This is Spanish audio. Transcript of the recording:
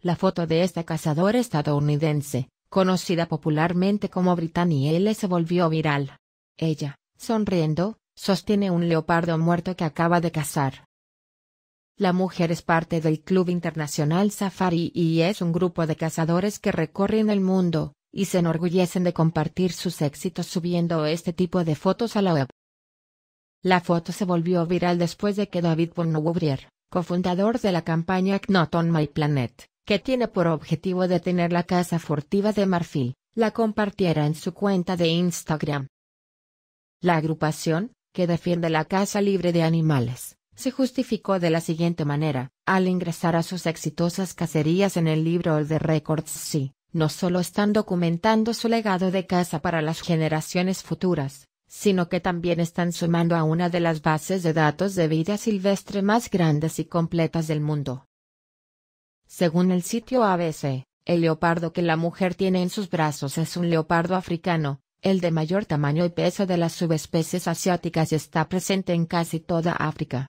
La foto de esta cazadora estadounidense, conocida popularmente como Brittany L, se volvió viral. Ella, sonriendo, sostiene un leopardo muerto que acaba de cazar. La mujer es parte del Club Internacional Safari y es un grupo de cazadores que recorren el mundo, y se enorgullecen de compartir sus éxitos subiendo este tipo de fotos a la web. La foto se volvió viral después de que David Bonoubrier, cofundador de la campaña Not on My Planet, que tiene por objetivo detener la casa furtiva de Marfil, la compartiera en su cuenta de Instagram. La agrupación, que defiende la caza libre de animales, se justificó de la siguiente manera, al ingresar a sus exitosas cacerías en el libro de the Records sí, no solo están documentando su legado de caza para las generaciones futuras, sino que también están sumando a una de las bases de datos de vida silvestre más grandes y completas del mundo. Según el sitio ABC, el leopardo que la mujer tiene en sus brazos es un leopardo africano, el de mayor tamaño y peso de las subespecies asiáticas y está presente en casi toda África.